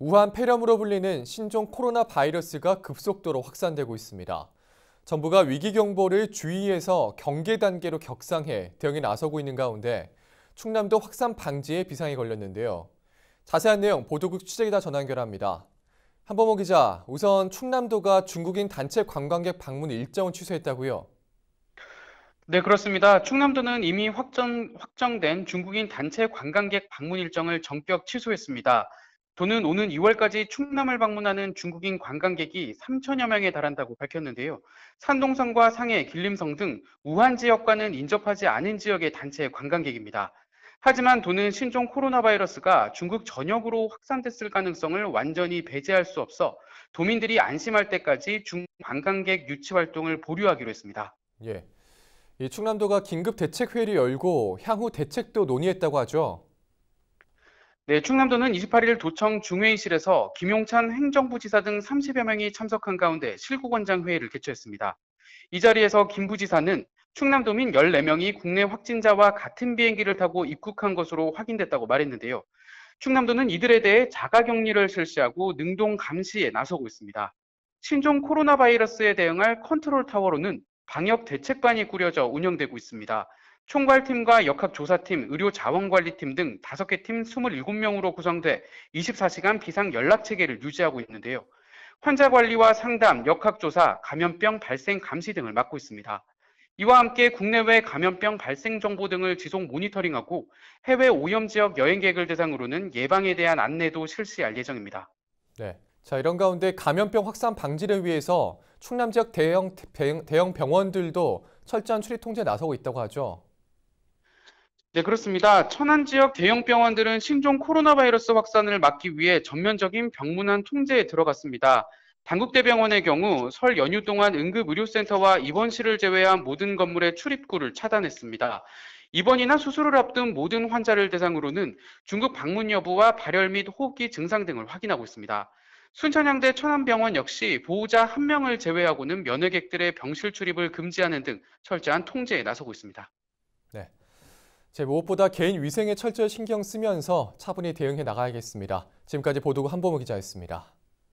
우한 폐렴으로 불리는 신종 코로나 바이러스가 급속도로 확산되고 있습니다. 정부가 위기 경보를 주의해서 경계 단계로 격상해 대응에 나서고 있는 가운데 충남도 확산 방지에 비상이 걸렸는데요. 자세한 내용 보도국 취재기자 전환결합니다. 한범호 기자, 우선 충남도가 중국인 단체 관광객 방문 일정을 취소했다고요? 네, 그렇습니다. 충남도는 이미 확정, 확정된 중국인 단체 관광객 방문 일정을 전격 취소했습니다. 도는 오는 2월까지 충남을 방문하는 중국인 관광객이 3천여 명에 달한다고 밝혔는데요. 산동성과 상해, 길림성 등 우한 지역과는 인접하지 않은 지역의 단체 관광객입니다. 하지만 도는 신종 코로나 바이러스가 중국 전역으로 확산됐을 가능성을 완전히 배제할 수 없어 도민들이 안심할 때까지 중 관광객 유치 활동을 보류하기로 했습니다. 예. 충남도가 긴급 대책 회의를 열고 향후 대책도 논의했다고 하죠. 네, 충남도는 28일 도청 중회의실에서 김용찬 행정부지사 등 30여 명이 참석한 가운데 실구권장 회의를 개최했습니다. 이 자리에서 김 부지사는 충남도민 14명이 국내 확진자와 같은 비행기를 타고 입국한 것으로 확인됐다고 말했는데요. 충남도는 이들에 대해 자가격리를 실시하고 능동 감시에 나서고 있습니다. 신종 코로나 바이러스에 대응할 컨트롤 타워로는 방역 대책반이 꾸려져 운영되고 있습니다. 총괄팀과 역학조사팀, 의료자원관리팀 등 5개 팀 27명으로 구성돼 24시간 비상 연락체계를 유지하고 있는데요. 환자 관리와 상담, 역학조사, 감염병 발생 감시 등을 맡고 있습니다. 이와 함께 국내외 감염병 발생 정보 등을 지속 모니터링하고 해외 오염 지역 여행객을 대상으로는 예방에 대한 안내도 실시할 예정입니다. 네. 자, 이런 가운데 감염병 확산 방지를 위해서 충남 지역 대형, 대형 병원들도 철저한 출입 통제에 나서고 있다고 하죠. 네, 그렇습니다. 천안 지역 대형 병원들은 신종 코로나 바이러스 확산을 막기 위해 전면적인 병문안 통제에 들어갔습니다. 당국대병원의 경우 설 연휴 동안 응급의료센터와 입원실을 제외한 모든 건물의 출입구를 차단했습니다. 입원이나 수술을 앞둔 모든 환자를 대상으로는 중국 방문 여부와 발열 및 호흡기 증상 등을 확인하고 있습니다. 순천향대 천안병원 역시 보호자 한명을 제외하고는 면회객들의 병실 출입을 금지하는 등 철저한 통제에 나서고 있습니다. 제 무엇보다 개인 위생에 철저히 신경 쓰면서 차분히 대응해 나가야겠습니다. 지금까지 보도국 한보모 기자였습니다.